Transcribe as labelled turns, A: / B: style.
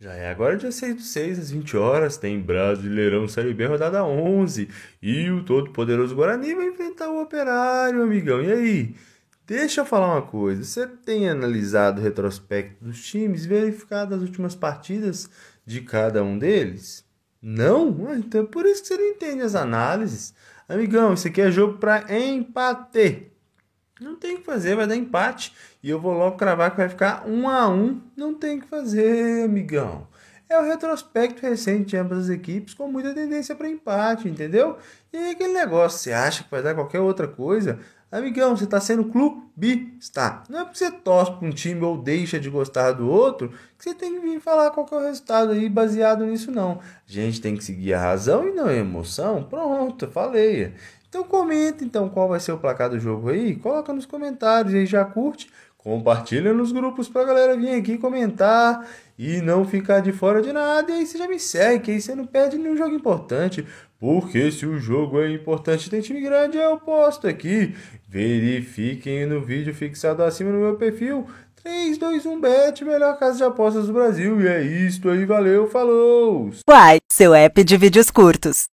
A: Já é agora dia 6 do 6, às 20 horas, tem Brasileirão Série B, rodada 11. E o todo-poderoso Guarani vai enfrentar o Operário, amigão. E aí? Deixa eu falar uma coisa. Você tem analisado o retrospecto dos times, verificado as últimas partidas de cada um deles? Não? Ah, então é por isso que você não entende as análises. Amigão, isso aqui é jogo para empate. Não tem o que fazer, vai dar empate. E eu vou logo cravar que vai ficar um a um. Não tem o que fazer, amigão. É o retrospecto recente de ambas as equipes com muita tendência para empate, entendeu? E aquele negócio, você acha que vai dar qualquer outra coisa? Amigão, você está sendo clubista. Não é porque você torce para um time ou deixa de gostar do outro que você tem que vir falar qual é o resultado aí baseado nisso, não. A gente tem que seguir a razão e não a emoção. Pronto, falei. Então comenta então qual vai ser o placar do jogo aí. Coloca nos comentários aí, já curte. Compartilha nos grupos para a galera vir aqui comentar e não ficar de fora de nada. E aí você já me segue, que aí você não perde nenhum jogo importante. Porque se o jogo é importante tem time grande, eu posto aqui. Verifiquem no vídeo fixado acima no meu perfil. 321bet, melhor casa de apostas do Brasil. E é isso aí, valeu, falou! Uai, seu app de vídeos curtos.